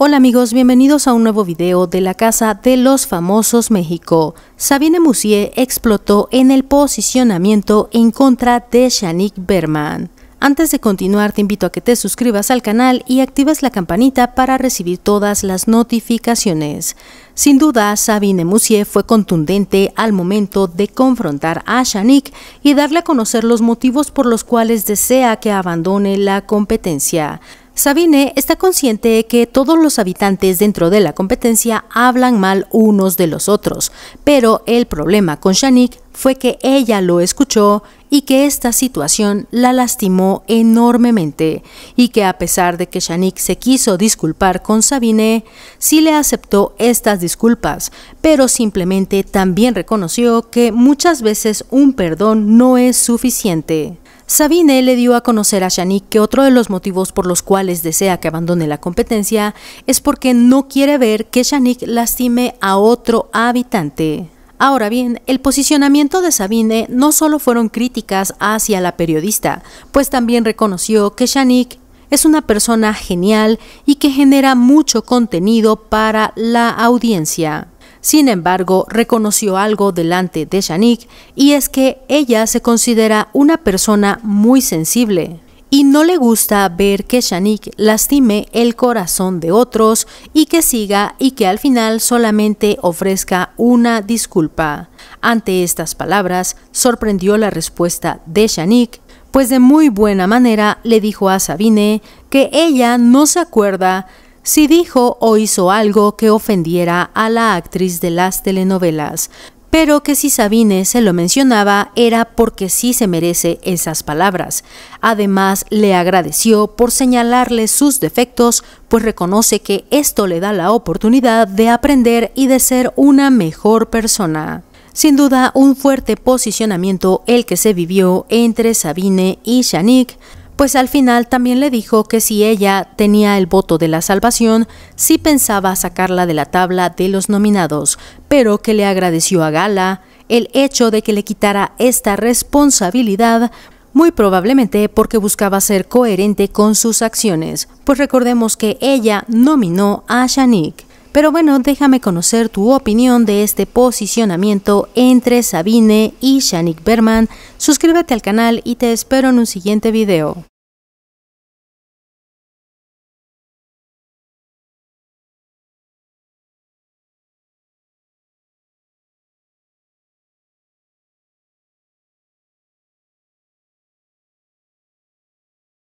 Hola amigos, bienvenidos a un nuevo video de la Casa de los Famosos México. Sabine Musier explotó en el posicionamiento en contra de Shanique Berman. Antes de continuar te invito a que te suscribas al canal y actives la campanita para recibir todas las notificaciones. Sin duda, Sabine Musier fue contundente al momento de confrontar a Shanique y darle a conocer los motivos por los cuales desea que abandone la competencia. Sabine está consciente de que todos los habitantes dentro de la competencia hablan mal unos de los otros, pero el problema con Shanique fue que ella lo escuchó y que esta situación la lastimó enormemente, y que a pesar de que Shanique se quiso disculpar con Sabine, sí le aceptó estas disculpas, pero simplemente también reconoció que muchas veces un perdón no es suficiente. Sabine le dio a conocer a Shanique que otro de los motivos por los cuales desea que abandone la competencia es porque no quiere ver que Shanique lastime a otro habitante. Ahora bien, el posicionamiento de Sabine no solo fueron críticas hacia la periodista, pues también reconoció que Shanique es una persona genial y que genera mucho contenido para la audiencia. Sin embargo, reconoció algo delante de Shanique y es que ella se considera una persona muy sensible y no le gusta ver que Shanik lastime el corazón de otros y que siga y que al final solamente ofrezca una disculpa. Ante estas palabras, sorprendió la respuesta de Shanik, pues de muy buena manera le dijo a Sabine que ella no se acuerda si dijo o hizo algo que ofendiera a la actriz de las telenovelas, pero que si Sabine se lo mencionaba era porque sí se merece esas palabras. Además, le agradeció por señalarle sus defectos, pues reconoce que esto le da la oportunidad de aprender y de ser una mejor persona. Sin duda, un fuerte posicionamiento el que se vivió entre Sabine y Shanique, pues al final también le dijo que si ella tenía el voto de la salvación, sí pensaba sacarla de la tabla de los nominados, pero que le agradeció a Gala el hecho de que le quitara esta responsabilidad muy probablemente porque buscaba ser coherente con sus acciones, pues recordemos que ella nominó a Shanique. Pero bueno, déjame conocer tu opinión de este posicionamiento entre Sabine y Shanique Berman. Suscríbete al canal y te espero en un siguiente video.